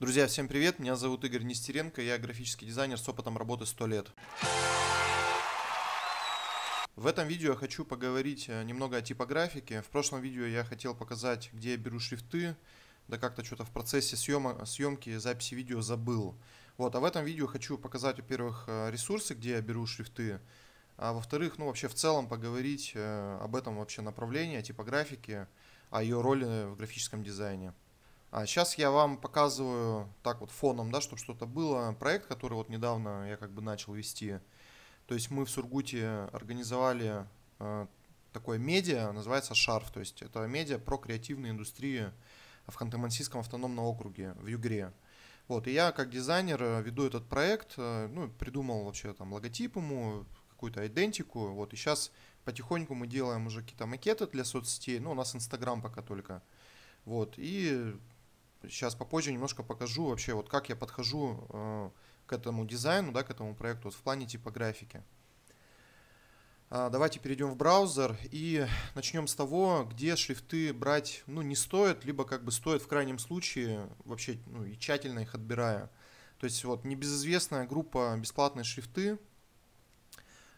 Друзья, всем привет, меня зовут Игорь Нестеренко, я графический дизайнер с опытом работы 100 лет. В этом видео я хочу поговорить э, немного о типографике. В прошлом видео я хотел показать, где я беру шрифты, да как-то что-то в процессе съема, съемки, записи видео забыл. Вот, а в этом видео хочу показать, во-первых, э, ресурсы, где я беру шрифты, а во-вторых, ну вообще в целом поговорить э, об этом вообще направлении, о типографике, о ее роли в графическом дизайне. А сейчас я вам показываю так вот фоном, да, чтобы что-то было. Проект, который вот недавно я как бы начал вести. То есть мы в Сургуте организовали э, такое медиа, называется Шарф. То есть это медиа про креативную индустрию в Ханты-Мансийском автономном округе, в Югре. Вот, и я как дизайнер э, веду этот проект, э, ну, придумал вообще там логотип ему, какую-то идентику. Вот, и сейчас потихоньку мы делаем уже какие-то макеты для соцсетей. Ну, у нас Инстаграм пока только. Вот, и Сейчас попозже немножко покажу вообще, вот как я подхожу э, к этому дизайну, да, к этому проекту вот в плане типографики. А, давайте перейдем в браузер и начнем с того, где шрифты брать ну, не стоит, либо как бы стоит в крайнем случае, вообще ну, и тщательно их отбирая. То есть вот небезызвестная группа бесплатные шрифты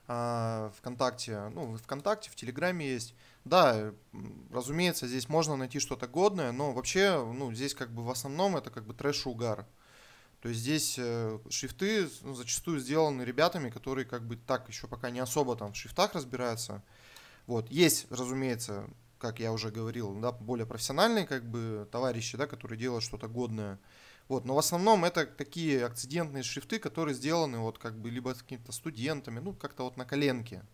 а, ВКонтакте, ну, в ВКонтакте, в Телеграме есть – да, разумеется, здесь можно найти что-то годное, но вообще, ну, здесь как бы в основном это как бы трэш-угар. То есть здесь э, шрифты ну, зачастую сделаны ребятами, которые как бы так еще пока не особо там в шрифтах разбираются. Вот. Есть, разумеется, как я уже говорил, да, более профессиональные как бы товарищи, да, которые делают что-то годное. Вот, но в основном это такие акцидентные шрифты, которые сделаны вот как бы либо с какими-то студентами, ну как-то вот на коленке. Uh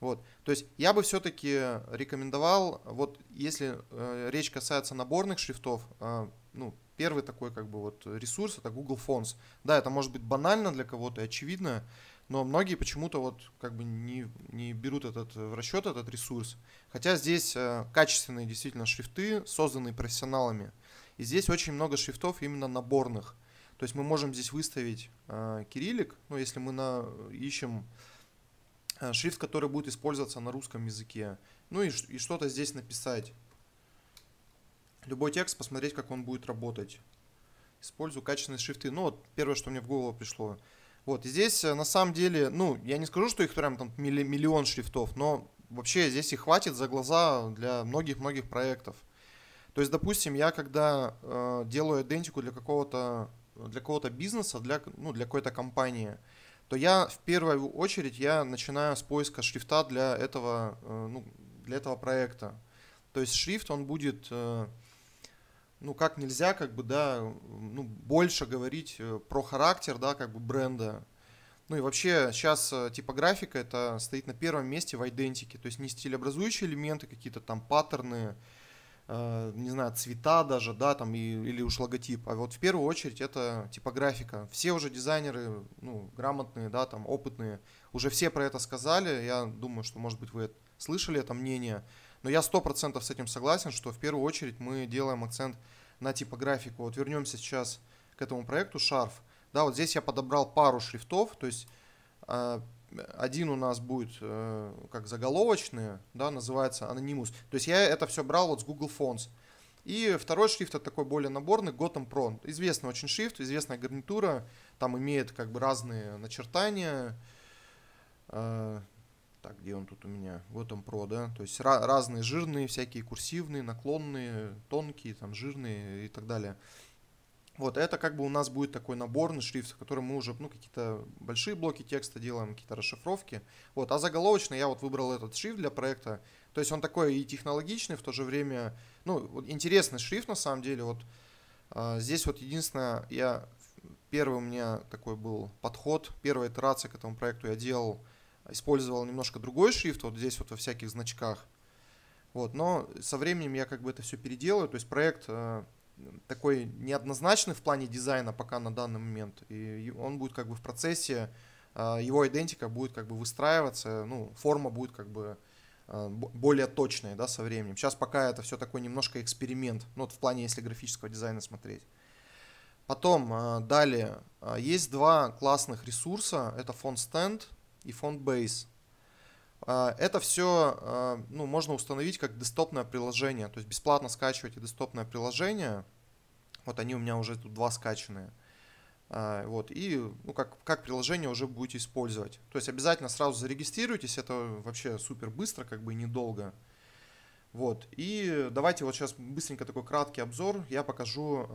вот. То есть я бы все-таки рекомендовал, вот если э, речь касается наборных шрифтов, э, ну, первый такой как бы вот ресурс это Google Fonts. Да, это может быть банально для кого-то и очевидно, но многие почему-то вот как бы не, не берут этот э, в расчет этот ресурс. Хотя здесь э, качественные действительно шрифты, созданные профессионалами. И здесь очень много шрифтов именно наборных. То есть мы можем здесь выставить э, кириллик, ну, если мы на, э, ищем Э, шрифт, который будет использоваться на русском языке. Ну и, и что-то здесь написать. Любой текст, посмотреть, как он будет работать. Использую качественные шрифты. Ну вот первое, что мне в голову пришло. Вот, и здесь э, на самом деле, ну, я не скажу, что их прям там миллион шрифтов, но вообще здесь и хватит за глаза для многих-многих проектов. То есть, допустим, я когда э, делаю идентику для какого-то для какого-то бизнеса, для, ну, для какой-то компании – то я в первую очередь я начинаю с поиска шрифта для этого, э, ну, для этого проекта. То есть шрифт, он будет, э, ну, как нельзя, как бы, да, ну, больше говорить э, про характер, да, как бы бренда. Ну и вообще сейчас типографика это стоит на первом месте в идентике, то есть не стилеобразующие элементы, какие-то там паттерны, Э, не знаю, цвета даже, да, там, и, или уж логотип. А вот в первую очередь это типографика. Все уже дизайнеры, ну, грамотные, да, там, опытные, уже все про это сказали. Я думаю, что, может быть, вы слышали это мнение. Но я сто процентов с этим согласен, что в первую очередь мы делаем акцент на типографику. Вот вернемся сейчас к этому проекту «Шарф». Да, вот здесь я подобрал пару шрифтов, то есть э, один у нас будет э, как заголовочные, да, называется Anonymous. То есть я это все брал вот с Google Fonts. И второй шрифт это такой более наборный, Gotham Pro. Известный очень шрифт, известная гарнитура, там имеет как бы разные начертания. Э, так, где он тут у меня? Gotham Pro, да? То есть ra- разные жирные всякие, курсивные, наклонные, тонкие, там жирные и так далее. Вот, это как бы у нас будет такой наборный шрифт, в котором мы уже, ну, какие-то большие блоки текста делаем, какие-то расшифровки. Вот, а заголовочный я вот выбрал этот шрифт для проекта. То есть он такой и технологичный, в то же время, ну, интересный шрифт на самом деле. Вот э, здесь вот единственное, я первый у меня такой был подход, первая итерация к этому проекту я делал, использовал немножко другой шрифт, вот здесь вот во всяких значках. Вот, но со временем я как бы это все переделаю, то есть проект э, такой неоднозначный в плане дизайна пока на данный момент. И он будет как бы в процессе, а, его идентика будет как бы выстраиваться, ну, форма будет как бы а, более точная, да, со временем. Сейчас пока это все такой немножко эксперимент, ну, вот в плане, если графического дизайна смотреть. Потом, а, далее, есть два классных ресурса, это фонд Stand и фонд Base. А, это все а, ну, можно установить как десктопное приложение, то есть бесплатно скачивайте десктопное приложение. Вот они у меня уже тут два скачанные. А, вот, и ну, как, как приложение уже будете использовать. То есть обязательно сразу зарегистрируйтесь, это вообще супер быстро, как бы недолго. Вот, и давайте вот сейчас быстренько такой краткий обзор. Я покажу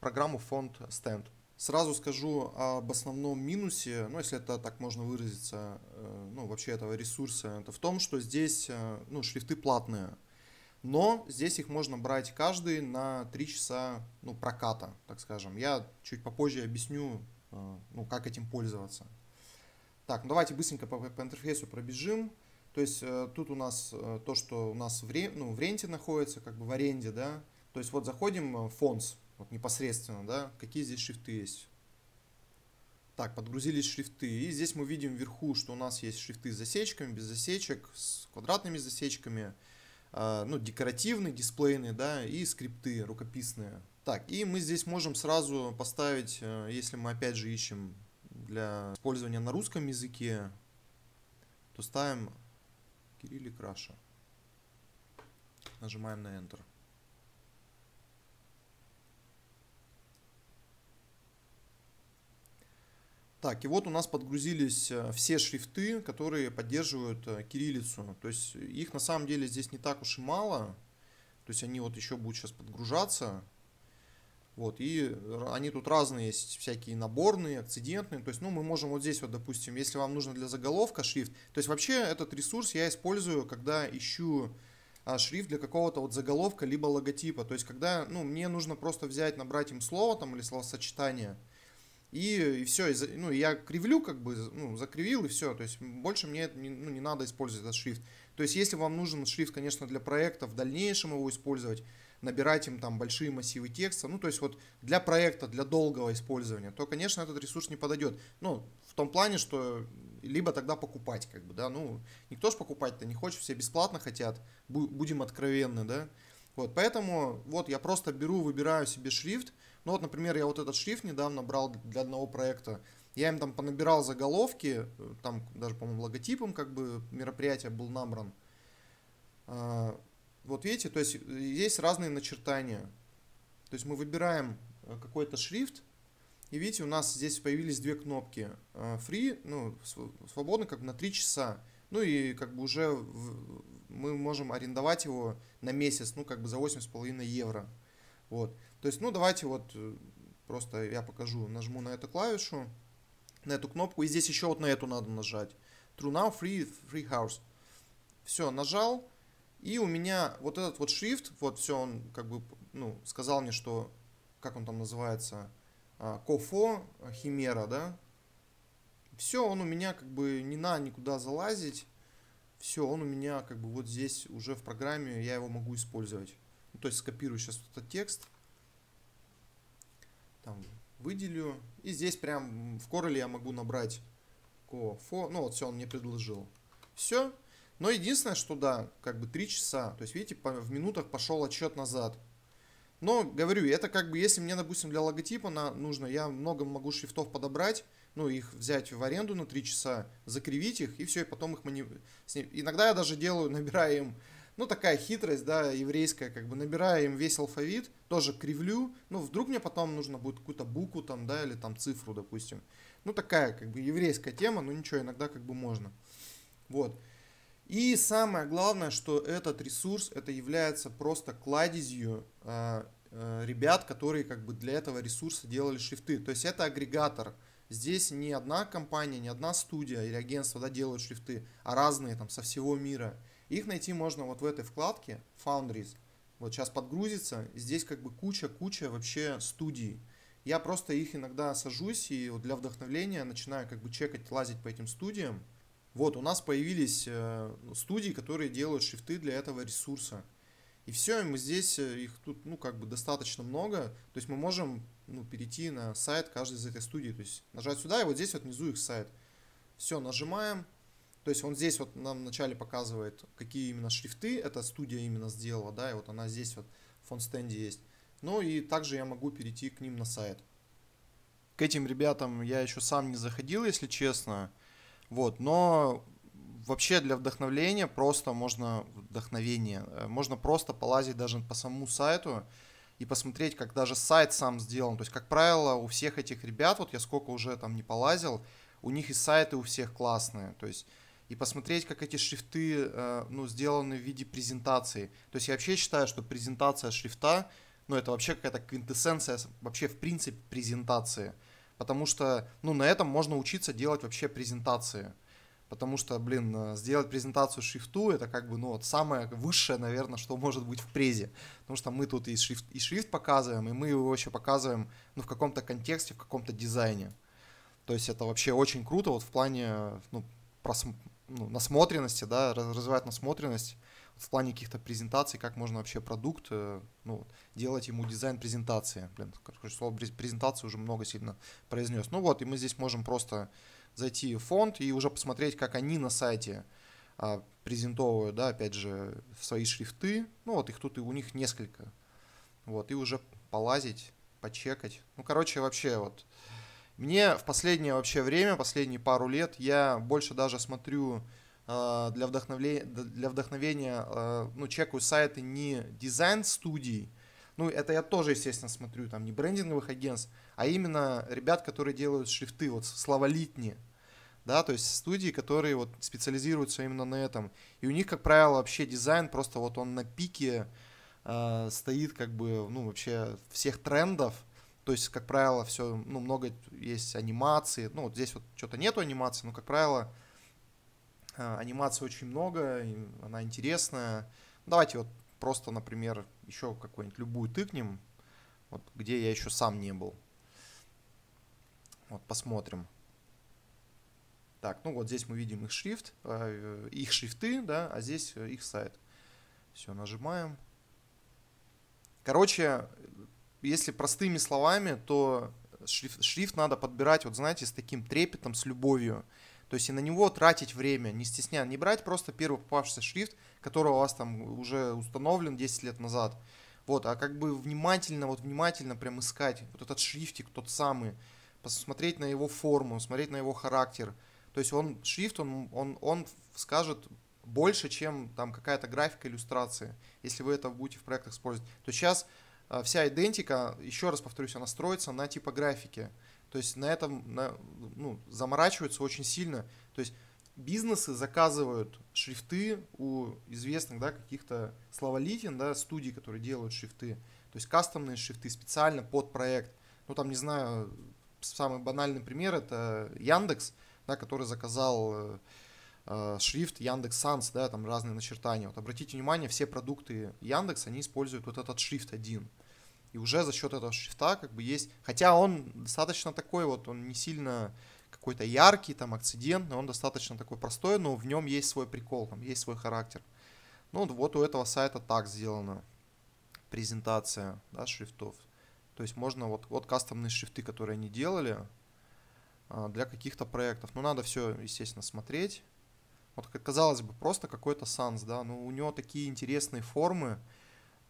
программу фонд Stand. Сразу скажу об основном минусе, ну, если это так можно выразиться, э, ну, вообще этого ресурса, это в том, что здесь, э, ну, шрифты платные, но здесь их можно брать каждый на 3 часа, ну, проката, так скажем. Я чуть попозже объясню, э, ну, как этим пользоваться. Так, ну давайте быстренько по, по интерфейсу пробежим. То есть тут у нас то, что у нас в, ре, ну, в ренте находится, как бы в аренде, да. То есть вот заходим в Fonts, вот непосредственно, да, какие здесь шрифты есть. Так, подгрузились шрифты, и здесь мы видим вверху, что у нас есть шрифты с засечками, без засечек, с квадратными засечками, э, ну, декоративные, дисплейные, да, и скрипты рукописные. Так, и мы здесь можем сразу поставить, э, если мы опять же ищем для использования на русском языке, то ставим Кирилли Краша. Нажимаем на Enter. Так, и вот у нас подгрузились э, все шрифты, которые поддерживают э, кириллицу. То есть их на самом деле здесь не так уж и мало. То есть они вот еще будут сейчас подгружаться. Вот, и они тут разные есть, всякие наборные, акцидентные. То есть, ну, мы можем вот здесь вот, допустим, если вам нужно для заголовка шрифт. То есть, вообще, этот ресурс я использую, когда ищу а, шрифт для какого-то вот заголовка, либо логотипа. То есть, когда, ну, мне нужно просто взять, набрать им слово там или словосочетание – и, и все, и, ну, я кривлю, как бы, ну, закривил, и все. То есть больше мне не, ну, не надо использовать этот шрифт. То есть если вам нужен шрифт, конечно, для проекта, в дальнейшем его использовать, набирать им там большие массивы текста, ну, то есть вот для проекта, для долгого использования, то, конечно, этот ресурс не подойдет. Ну, в том плане, что либо тогда покупать, как бы, да, ну, никто же покупать-то не хочет, все бесплатно хотят, будем откровенны, да. Вот, поэтому вот я просто беру, выбираю себе шрифт, ну вот, например, я вот этот шрифт недавно брал для одного проекта. Я им там понабирал заголовки, э, там даже, по-моему, логотипом как бы мероприятие был набран. А, вот видите, то есть э, есть разные начертания. То есть мы выбираем э, какой-то шрифт, и видите, у нас здесь появились две кнопки. А, free, ну, свободно как бы на 3 часа. Ну и как бы уже мы можем арендовать его на месяц, ну как бы за 8,5 евро. Вот. То есть, ну, давайте вот э, просто я покажу, нажму на эту клавишу, на эту кнопку, и здесь еще вот на эту надо нажать. True Now Free, free House. Все, нажал, и у меня вот этот вот shift вот все, он как бы, ну, сказал мне, что, как он там называется, а, Кофо, Химера, да? Все, он у меня как бы не на никуда залазить. Все, он у меня как бы вот здесь уже в программе, я его могу использовать. Ну, то есть скопирую сейчас вот этот текст там выделю. И здесь прям в короле я могу набрать кофо. Ну вот все, он мне предложил. Все. Но единственное, что да, как бы 3 часа. То есть, видите, по, в минутах пошел отчет назад. Но, говорю, это как бы, если мне, допустим, для логотипа на, нужно, я много могу шрифтов подобрать, ну, их взять в аренду на 3 часа, закривить их, и все, и потом их... Мани... Иногда я даже делаю, набираю им ну, такая хитрость, да, еврейская, как бы набирая им весь алфавит, тоже кривлю, ну, вдруг мне потом нужно будет какую-то букву там, да, или там цифру, допустим. Ну, такая, как бы, еврейская тема, ну ничего, иногда как бы можно. Вот. И самое главное, что этот ресурс, это является просто кладезью э, э, ребят, которые как бы для этого ресурса делали шрифты. То есть это агрегатор. Здесь не одна компания, не одна студия или агентство да, делают шрифты, а разные там со всего мира. Их найти можно вот в этой вкладке Foundries. Вот сейчас подгрузится, здесь как бы куча-куча вообще студий. Я просто их иногда сажусь и вот для вдохновления начинаю как бы чекать, лазить по этим студиям. Вот, у нас появились э, ну, студии, которые делают шрифты для этого ресурса. И все, мы здесь, э, их тут, ну, как бы достаточно много. То есть мы можем, ну, перейти на сайт каждой из этой студии. То есть нажать сюда, и вот здесь вот внизу их сайт. Все, нажимаем, то есть он здесь вот нам вначале показывает, какие именно шрифты эта студия именно сделала, да, и вот она здесь вот в фонт-стенде есть. Ну и также я могу перейти к ним на сайт. К этим ребятам я еще сам не заходил, если честно. Вот, но вообще для вдохновления просто можно вдохновение, э, можно просто полазить даже по самому сайту и посмотреть, как даже сайт сам сделан. То есть, как правило, у всех этих ребят, вот я сколько уже там не полазил, у них и сайты у всех классные. То есть и посмотреть, как эти шрифты э, ну, сделаны в виде презентации. То есть я вообще считаю, что презентация шрифта, ну это вообще какая-то квинтэссенция вообще в принципе презентации. Потому что, ну, на этом можно учиться делать вообще презентации. Потому что, блин, э, сделать презентацию шрифту, это как бы, ну, вот самое высшее, наверное, что может быть в презе. Потому что мы тут и шрифт, и шрифт показываем, и мы его вообще показываем, ну, в каком-то контексте, в каком-то дизайне. То есть это вообще очень круто вот в плане, э, ну, прос, ну, насмотренности, да, развивать насмотренность в плане каких-то презентаций, как можно вообще продукт, э, ну, делать ему дизайн презентации. Блин, короче, слово презентации уже много сильно произнес. Ну вот, и мы здесь можем просто зайти в фонд и уже посмотреть, как они на сайте а, презентовывают, да, опять же, свои шрифты. Ну вот, их тут и у них несколько. Вот, и уже полазить, почекать. Ну, короче, вообще вот... Мне в последнее вообще время, последние пару лет, я больше даже смотрю э, для, вдохновле... для вдохновения, э, ну, чекаю сайты не дизайн-студий, ну, это я тоже, естественно, смотрю, там, не брендинговых агентств, а именно ребят, которые делают шрифты, вот, словолитни, да, то есть студии, которые вот специализируются именно на этом. И у них, как правило, вообще дизайн просто вот он на пике э, стоит как бы, ну, вообще всех трендов, то есть, как правило, все, ну, много есть анимации. Ну, вот здесь вот что-то нету анимации, но, как правило, э, анимации очень много, она интересная. Ну, давайте вот просто, например, еще какую-нибудь любую тыкнем, вот где я еще сам не был. Вот посмотрим. Так, ну вот здесь мы видим их шрифт, э, э, их шрифты, да, а здесь их сайт. Все, нажимаем. Короче, если простыми словами, то шрифт, шрифт надо подбирать, вот знаете, с таким трепетом, с любовью. То есть и на него тратить время, не стесняя, не брать просто первый попавшийся шрифт, который у вас там уже установлен 10 лет назад. Вот, а как бы внимательно, вот внимательно прям искать вот этот шрифтик, тот самый, посмотреть на его форму, смотреть на его характер. То есть он, шрифт, он, он, он скажет больше, чем там какая-то графика иллюстрации, если вы это будете в проектах использовать. То сейчас а, вся идентика, еще раз повторюсь, она строится на типографике. То есть на этом на, ну, заморачиваются очень сильно. То есть бизнесы заказывают шрифты у известных да, каких-то словолитин, да, студий, которые делают шрифты. То есть кастомные шрифты специально под проект. Ну там, не знаю, самый банальный пример это Яндекс, да, который заказал э, Э, шрифт Яндекс Санс, да, там разные начертания. Вот обратите внимание, все продукты Яндекс, они используют вот этот шрифт один. И уже за счет этого шрифта как бы есть, хотя он достаточно такой вот, он не сильно какой-то яркий, там, акцидентный, он достаточно такой простой, но в нем есть свой прикол, там есть свой характер. Ну вот у этого сайта так сделана презентация да, шрифтов. То есть можно вот, вот кастомные шрифты, которые они делали а, для каких-то проектов. Но ну, надо все, естественно, смотреть. Вот, казалось бы, просто какой-то санс, да, но ну, у него такие интересные формы.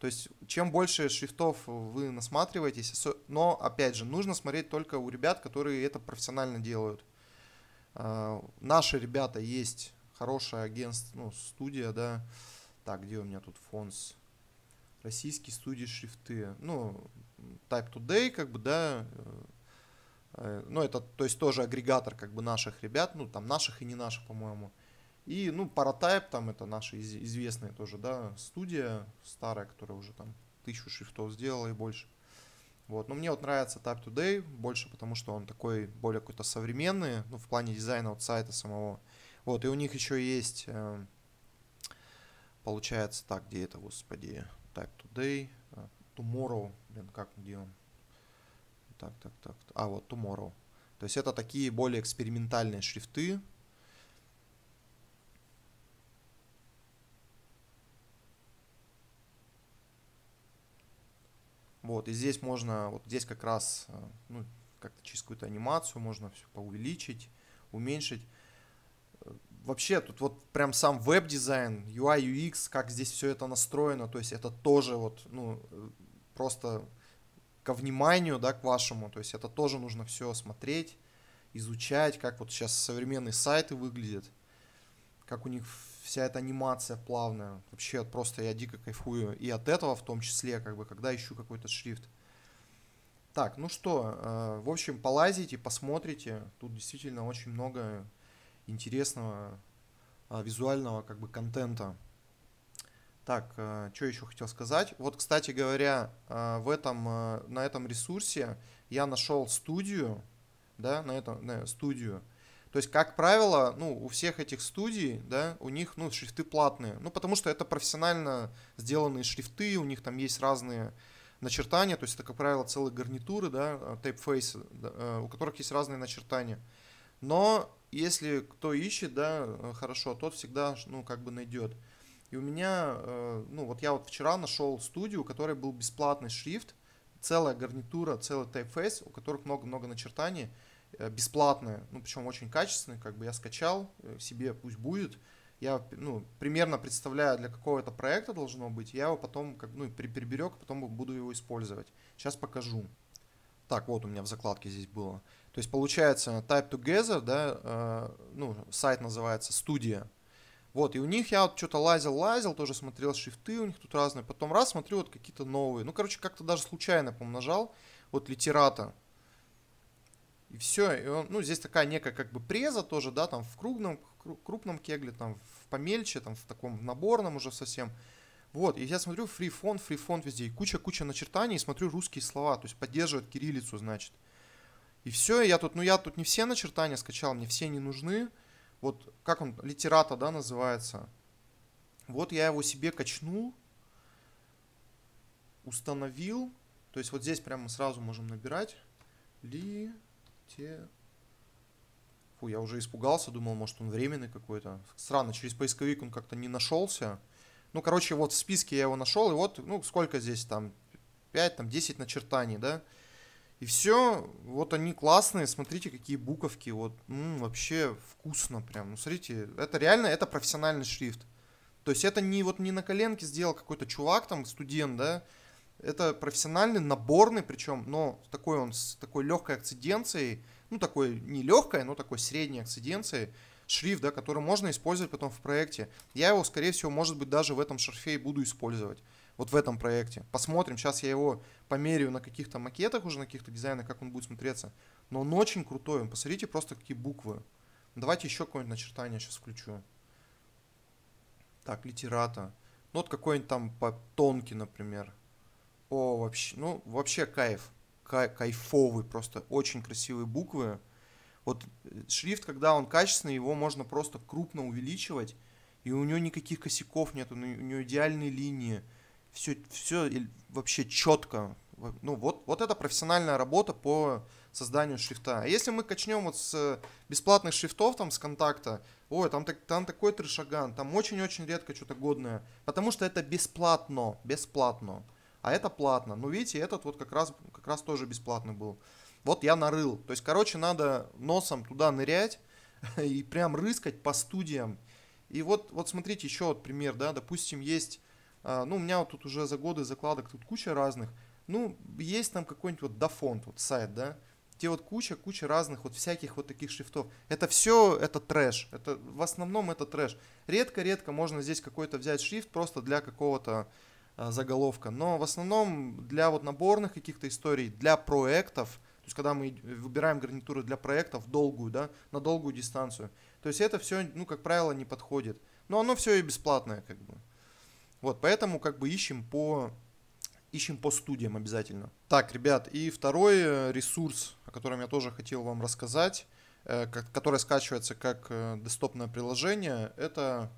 То есть, чем больше шрифтов вы насматриваетесь, но, опять же, нужно смотреть только у ребят, которые это профессионально делают. А, наши ребята есть хорошее агентство, ну, студия, да. Так, где у меня тут фонс? Российские студии шрифты. Ну, Type Today, как бы, да. Э, э, ну, это, то есть, тоже агрегатор, как бы, наших ребят. Ну, там, наших и не наших, по-моему. И, ну, Паратайп, там это наша известная тоже, да, студия старая, которая уже там тысячу шрифтов сделала и больше. Вот, но мне вот нравится Type Today больше, потому что он такой более какой-то современный, ну, в плане дизайна вот сайта самого. Вот, и у них еще есть, э, получается, так, где это, господи, Type Today, э, Tomorrow, блин, как, где он? Так, так, так, а, вот Tomorrow. То есть это такие более экспериментальные шрифты, Вот, и здесь можно, вот здесь как раз, э, ну, как-то через какую-то анимацию можно все поувеличить, уменьшить. Э, вообще, тут вот прям сам веб-дизайн, UI, UX, как здесь все это настроено, то есть это тоже вот, ну, э, просто ко вниманию, да, к вашему, то есть это тоже нужно все смотреть, изучать, как вот сейчас современные сайты выглядят, как у них вся эта анимация плавная. Вообще просто я дико кайфую и от этого в том числе, как бы, когда ищу какой-то шрифт. Так, ну что, э, в общем, полазите, посмотрите. Тут действительно очень много интересного э, визуального как бы контента. Так, э, что еще хотел сказать? Вот, кстати говоря, в этом, на этом ресурсе я нашел студию, да, на этом на студию, то есть, как правило, ну, у всех этих студий, да, у них, ну, шрифты платные. Ну, потому что это профессионально сделанные шрифты, у них там есть разные начертания, то есть это, как правило, целые гарнитуры, да, тейпфейсы, э, да, э, у которых есть разные начертания. Но если кто ищет, да, э, хорошо, тот всегда, ну, как бы найдет. И у меня, ну, вот я вот вчера нашел студию, у которой был бесплатный шрифт, целая гарнитура, целый тайфейс, у которых много-много начертаний. Э, бесплатная, ну, причем очень качественная, как бы я скачал, э, себе пусть будет. Я, ну, примерно представляю, для какого это проекта должно быть, я его потом, как, ну, приберег, потом буду его использовать. Сейчас покажу. Так, вот у меня в закладке здесь было. То есть, получается, Type Together, да, э, ну, сайт называется «Студия». Вот, и у них я вот что-то лазил-лазил, тоже смотрел шрифты у них тут разные. Потом раз смотрю, вот какие-то новые. Ну, короче, как-то даже случайно помножал. Вот литерата, и все, и он, ну, здесь такая некая как бы преза тоже, да, там в крупном, крупном кегле, там в помельче, там в таком наборном уже совсем. Вот, и я смотрю free font, free font везде, и куча-куча начертаний, и смотрю русские слова, то есть поддерживает кириллицу, значит. И все, и я тут, ну я тут не все начертания скачал, мне все не нужны. Вот, как он, литерата, да, называется. Вот я его себе качнул, установил, то есть вот здесь прямо сразу можем набирать. Ли, те... Фу, я уже испугался, думал, может, он временный какой-то. Странно, через поисковик он как-то не нашелся. Ну, короче, вот в списке я его нашел, и вот, ну, сколько здесь там, 5, там, 10 начертаний, да? И все, вот они классные, смотрите, какие буковки, вот, ну, вообще вкусно прям. Ну, смотрите, это реально, это профессиональный шрифт. То есть это не вот не на коленке сделал какой-то чувак, там, студент, да, это профессиональный, наборный, причем, но такой он с такой легкой акциденцией, ну такой не легкой, но такой средней акциденцией, шрифт, да, который можно использовать потом в проекте. Я его, скорее всего, может быть, даже в этом шарфе и буду использовать. Вот в этом проекте. Посмотрим. Сейчас я его померяю на каких-то макетах уже, на каких-то дизайнах, как он будет смотреться. Но он очень крутой. Посмотрите просто, какие буквы. Давайте еще какое-нибудь начертание сейчас включу. Так, литерата. Ну, вот какой-нибудь там по тонкий, например. О, вообще, ну, вообще кайф. Кай, кайфовый просто, очень красивые буквы. Вот э, шрифт, когда он качественный, его можно просто крупно увеличивать, и у него никаких косяков нет, ну, у него идеальные линии. Все, все вообще четко. Ну, вот, вот это профессиональная работа по созданию шрифта. А если мы качнем вот с э, бесплатных шрифтов, там, с контакта, ой, там, так, там такой трешаган, там очень-очень редко что-то годное, потому что это бесплатно, бесплатно а это платно. Ну, видите, этот вот как раз, как раз тоже бесплатный был. Вот я нарыл. То есть, короче, надо носом туда нырять и прям рыскать по студиям. И вот, вот смотрите, еще вот пример, да, допустим, есть, а, ну, у меня вот тут уже за годы закладок тут куча разных, ну, есть там какой-нибудь вот дофонт, вот сайт, да, где вот куча-куча разных вот всяких вот таких шрифтов. Это все, это трэш, это в основном это трэш. Редко-редко можно здесь какой-то взять шрифт просто для какого-то, Э, заголовка. Но в основном для вот наборных каких-то историй, для проектов, то есть когда мы выбираем гарнитуры для проектов долгую, да, на долгую дистанцию, то есть это все, ну, как правило, не подходит. Но оно все и бесплатное, как бы. Вот, поэтому как бы ищем по ищем по студиям обязательно. Так, ребят, и второй э, ресурс, о котором я тоже хотел вам рассказать, э, который скачивается как десктопное приложение, это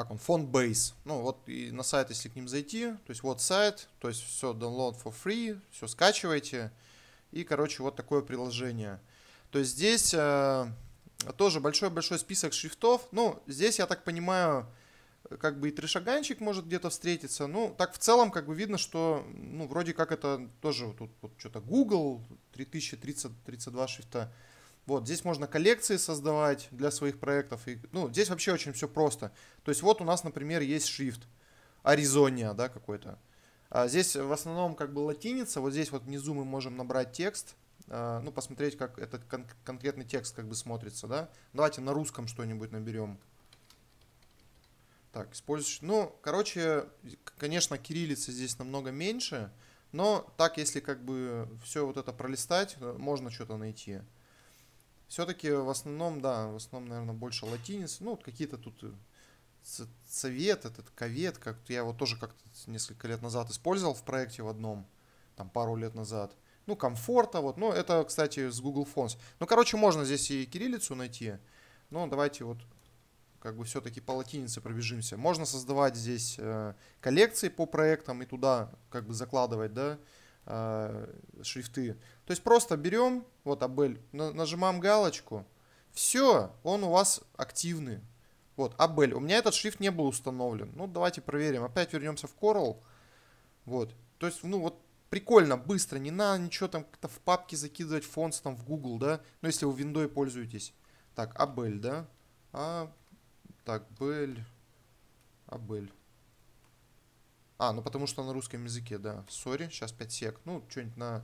как он, фонд Base. Ну вот и на сайт, если к ним зайти, то есть вот сайт, то есть все download for free, все скачивайте. И, короче, вот такое приложение. То есть здесь э, тоже большой-большой список шрифтов. Ну, здесь, я так понимаю, как бы и трешаганчик может где-то встретиться. Ну, так в целом, как бы видно, что, ну, вроде как это тоже вот тут вот что-то Google, 3030, шрифта. Вот, здесь можно коллекции создавать для своих проектов. И, ну, здесь вообще очень все просто. То есть вот у нас, например, есть шрифт. Аризония, да, какой-то. А здесь в основном как бы латиница. Вот здесь вот внизу мы можем набрать текст. А, ну, посмотреть, как этот кон конкретный текст как бы смотрится, да. Давайте на русском что-нибудь наберем. Так, используешь... Ну, короче, конечно, кириллицы здесь намного меньше. Но так, если как бы все вот это пролистать, можно что-то найти. Все-таки в основном, да, в основном, наверное, больше латиницы. Ну, вот какие-то тут э, цвет, этот ковет, как я его тоже как-то несколько лет назад использовал в проекте в одном, там пару лет назад. Ну, комфорта, вот. Ну, это, кстати, с Google Fonts. Ну, короче, можно здесь и кириллицу найти. Но давайте вот как бы все-таки по латинице пробежимся. Можно создавать здесь э, коллекции по проектам и туда как бы закладывать, да, э, шрифты. То есть просто берем, вот Абель, на, нажимаем галочку, все, он у вас активный. Вот, Абель. У меня этот шрифт не был установлен. Ну, давайте проверим. Опять вернемся в Coral. Вот. То есть, ну, вот прикольно, быстро. Не надо ничего там как-то в папке закидывать, фонс там в Google, да? Ну, если вы виндой пользуетесь. Так, Абель, да? А, так, Бель. Абель. А, ну потому что на русском языке, да. Сори, сейчас 5 сек. Ну, что-нибудь на,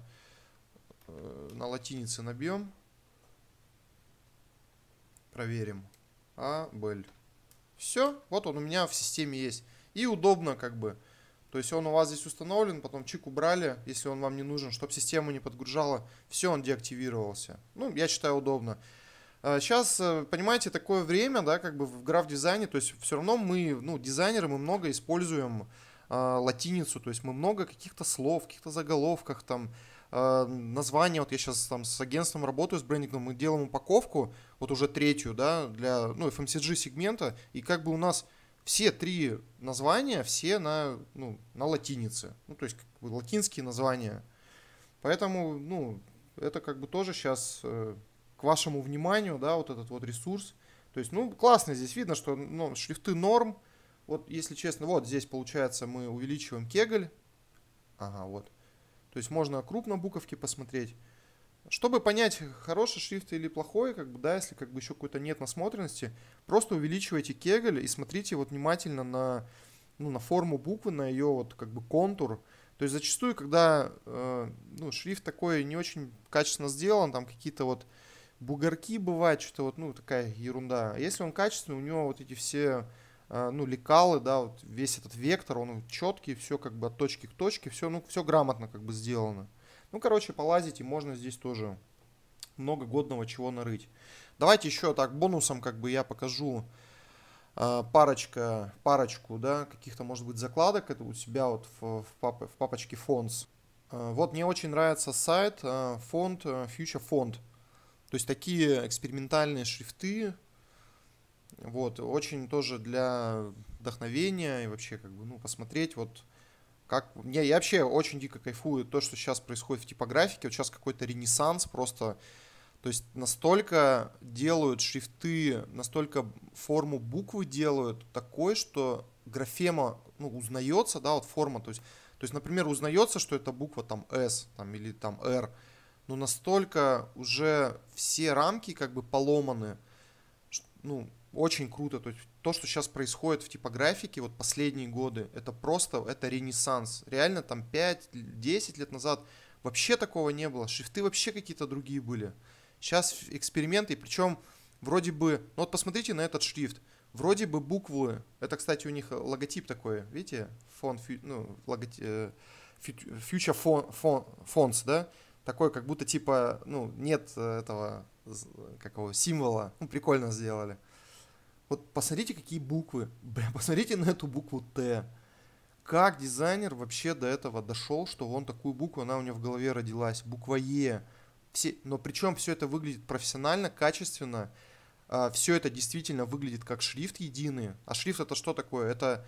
э, на латинице набьем. Проверим. А, Бель. Все, вот он у меня в системе есть. И удобно как бы. То есть он у вас здесь установлен, потом чик убрали, если он вам не нужен, чтобы систему не подгружала. Все, он деактивировался. Ну, я считаю, удобно. Сейчас, а, э, понимаете, такое время, да, как бы в граф-дизайне, то есть все равно мы, ну, дизайнеры, мы много используем а, латиницу, то есть мы много каких-то слов, каких-то заголовках там, а, название, вот я сейчас там с агентством работаю, с брендингом, мы делаем упаковку, вот уже третью, да, для, ну, FMCG сегмента, и как бы у нас все три названия, все на, ну, на латинице, ну, то есть как бы латинские названия. Поэтому, ну, это как бы тоже сейчас э, к вашему вниманию, да, вот этот вот ресурс. То есть, ну, классно здесь видно, что ну, шрифты норм, вот, если честно, вот здесь, получается, мы увеличиваем кегль. Ага, вот. То есть можно крупно буковки посмотреть. Чтобы понять, хороший шрифт или плохой, как бы, да, если как бы еще какой-то нет насмотренности, просто увеличивайте кегль и смотрите вот внимательно на, ну, на форму буквы, на ее вот как бы контур. То есть зачастую, когда э, ну, шрифт такой не очень качественно сделан, там какие-то вот бугорки бывают, что-то вот, ну, такая ерунда. А если он качественный, у него вот эти все Э, ну, лекалы, да, вот весь этот вектор, он четкий, все как бы от точки к точке, все, ну, все грамотно как бы сделано. Ну, короче, полазить и можно здесь тоже много годного чего нарыть. Давайте еще так бонусом как бы я покажу э, парочка, парочку, да, каких-то, может быть, закладок это у себя вот в, в, пап, в папочке Fonts. Э, вот мне очень нравится сайт э, фонд, э, Future Font. То есть такие экспериментальные шрифты, вот, очень тоже для вдохновения и вообще как бы, ну, посмотреть вот как... Не, я вообще очень дико кайфую то, что сейчас происходит в типографике. Вот сейчас какой-то ренессанс просто... То есть настолько делают шрифты, настолько форму буквы делают такой, что графема ну, узнается, да, вот форма, то есть, то есть, например, узнается, что это буква там S там, или там R, но настолько уже все рамки как бы поломаны, ну, очень круто. То есть то, что сейчас происходит в типографике, вот последние годы, это просто, это ренессанс. Реально там 5-10 лет назад вообще такого не было. Шрифты вообще какие-то другие были. Сейчас эксперименты, причем вроде бы... Ну вот посмотрите на этот шрифт. Вроде бы буквы, это, кстати, у них э, логотип такой, видите, фон, ну, логотип, future э, фон, фон, фонс, да, такой, как будто типа, ну, нет э, этого, какого символа, ну, прикольно сделали. Вот посмотрите, какие буквы. Бля, посмотрите на эту букву Т. Как дизайнер вообще до этого дошел, что он такую букву, она у него в голове родилась. Буква Е. Все, но причем все это выглядит профессионально, качественно. А, все это действительно выглядит как шрифт единый. А шрифт это что такое? Это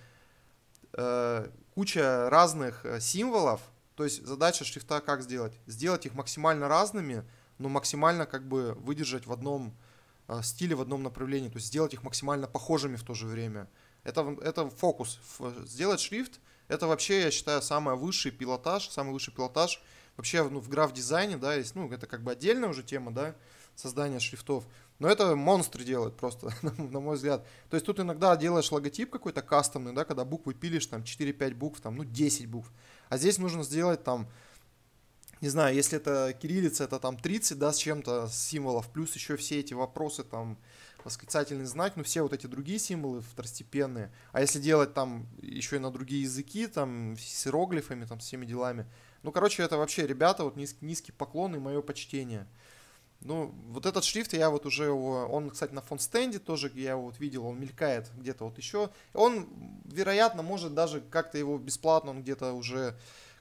э, куча разных э, символов. То есть задача шрифта как сделать? Сделать их максимально разными, но максимально как бы выдержать в одном Э, стили в одном направлении, то есть сделать их максимально похожими в то же время. Это, это фокус. Сделать шрифт — это вообще, я считаю, самый высший пилотаж, самый высший пилотаж вообще ну, в граф-дизайне, да, есть, ну, это как бы отдельная уже тема, да, создания шрифтов. Но это монстры делают просто, на мой взгляд. То есть тут иногда делаешь логотип какой-то кастомный, да, когда буквы пилишь, там, 4-5 букв, там, ну, 10 букв. А здесь нужно сделать, там, не знаю, если это кириллица, это там 30, да, с чем-то символов, плюс еще все эти вопросы, там, восклицательный знак, ну, все вот эти другие символы второстепенные. А если делать там еще и на другие языки, там, с иероглифами, там, с всеми делами. Ну, короче, это вообще, ребята, вот низ, низкий поклон и мое почтение. Ну, вот этот шрифт, я вот уже его, он, кстати, на фон стенде тоже, я его вот видел, он мелькает где-то вот еще. Он, вероятно, может даже как-то его бесплатно, он где-то уже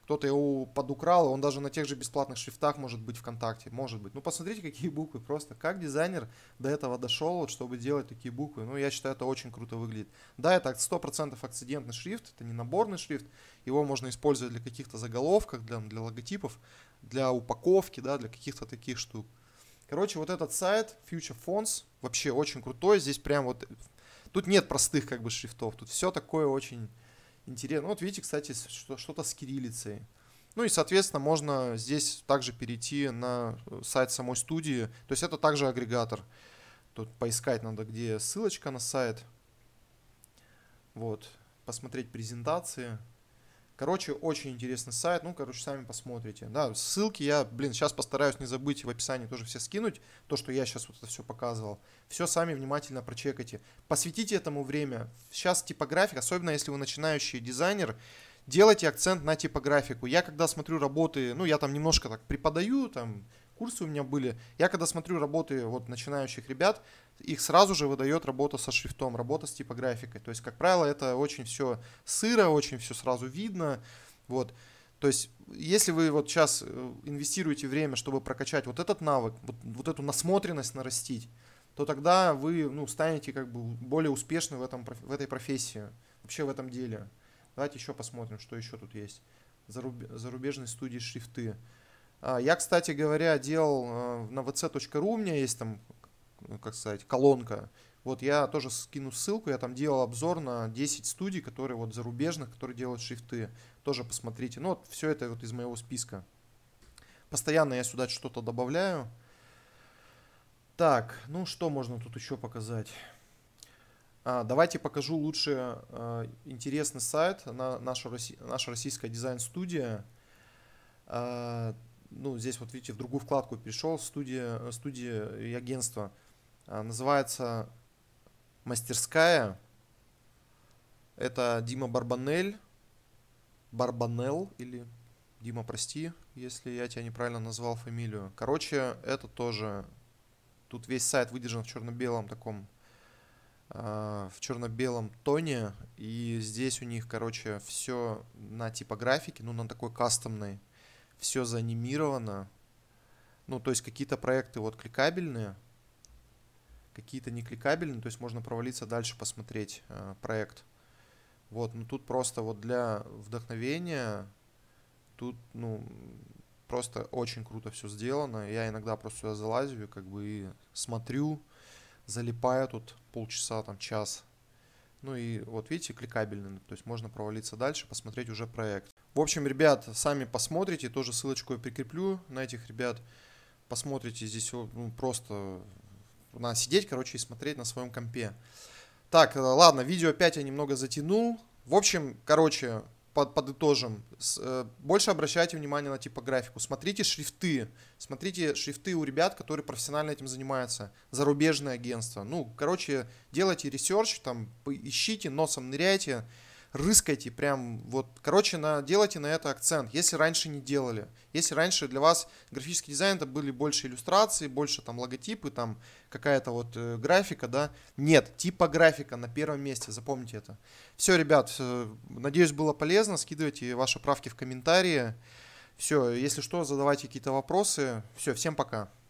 кто-то его подукрал, он даже на тех же бесплатных шрифтах может быть ВКонтакте, может быть. Ну, посмотрите, какие буквы просто. Как дизайнер до этого дошел, вот, чтобы делать такие буквы. Ну, я считаю, это очень круто выглядит. Да, это 100% акцидентный шрифт, это не наборный шрифт. Его можно использовать для каких-то заголовков, для, для логотипов, для упаковки, да, для каких-то таких штук. Короче, вот этот сайт Future Fonts вообще очень крутой. Здесь прям вот... Тут нет простых как бы шрифтов, тут все такое очень Интересно. Ну, вот видите, кстати, что-то с кириллицей. Ну и, соответственно, можно здесь также перейти на э, сайт самой студии. То есть это также агрегатор. Тут поискать надо, где ссылочка на сайт. Вот. Посмотреть презентации. Короче, очень интересный сайт, ну, короче, сами посмотрите. Да, ссылки я, блин, сейчас постараюсь не забыть в описании тоже все скинуть, то, что я сейчас вот это все показывал. Все сами внимательно прочекайте. Посвятите этому время. Сейчас типографик, особенно если вы начинающий дизайнер, делайте акцент на типографику. Я когда смотрю работы, ну, я там немножко так преподаю, там, курсы у меня были. Я когда смотрю работы вот начинающих ребят, их сразу же выдает работа со шрифтом, работа с типографикой. То есть, как правило, это очень все сыро, очень все сразу видно. Вот. То есть, если вы вот сейчас э, инвестируете время, чтобы прокачать вот этот навык, вот, вот эту насмотренность нарастить, то тогда вы ну, станете как бы более успешны в, этом, в этой профессии, вообще в этом деле. Давайте еще посмотрим, что еще тут есть. Заруб... Зарубежные студии шрифты. А, я, кстати говоря, делал э, на vc.ru, у меня есть там, ну, как сказать, колонка. Вот я тоже скину ссылку, я там делал обзор на 10 студий, которые вот зарубежных, которые делают шрифты. Тоже посмотрите. Ну вот все это вот из моего списка. Постоянно я сюда что-то добавляю. Так, ну что можно тут еще показать? А, давайте покажу лучше а, интересный сайт, на, нашу наша российская дизайн-студия. А, ну, здесь вот видите, в другую вкладку перешел, студия, студия и агентство. А, называется «Мастерская». Это Дима Барбанель. Барбанел или Дима, прости, если я тебя неправильно назвал фамилию. Короче, это тоже... Тут весь сайт выдержан в черно-белом таком а, в черно-белом тоне, и здесь у них, короче, все на типографике, ну, на такой кастомной, все заанимировано. Ну, то есть какие-то проекты вот кликабельные, какие-то не кликабельные, то есть можно провалиться дальше, посмотреть э, проект. Вот, ну тут просто вот для вдохновения, тут, ну, просто очень круто все сделано. Я иногда просто сюда залазю как бы и смотрю, залипаю тут полчаса, там час. Ну и вот видите, кликабельный, то есть можно провалиться дальше, посмотреть уже проект. В общем, ребят, сами посмотрите, тоже ссылочку я прикреплю на этих ребят. Посмотрите, здесь ну, просто надо сидеть, короче, и смотреть на своем компе. Так, э, ладно, видео опять я немного затянул. В общем, короче, под, подытожим. С, э, больше обращайте внимание на типографику. Смотрите шрифты. Смотрите шрифты у ребят, которые профессионально этим занимаются. Зарубежные агентства. Ну, короче, делайте ресерч, там, ищите, носом ныряйте рыскайте, прям вот, короче, на, делайте на это акцент, если раньше не делали. Если раньше для вас графический дизайн это были больше иллюстрации, больше там логотипы, там какая-то вот э, графика, да. Нет, типографика на первом месте, запомните это. Все, ребят, э, надеюсь, было полезно, скидывайте ваши правки в комментарии. Все, если что, задавайте какие-то вопросы. Все, всем пока.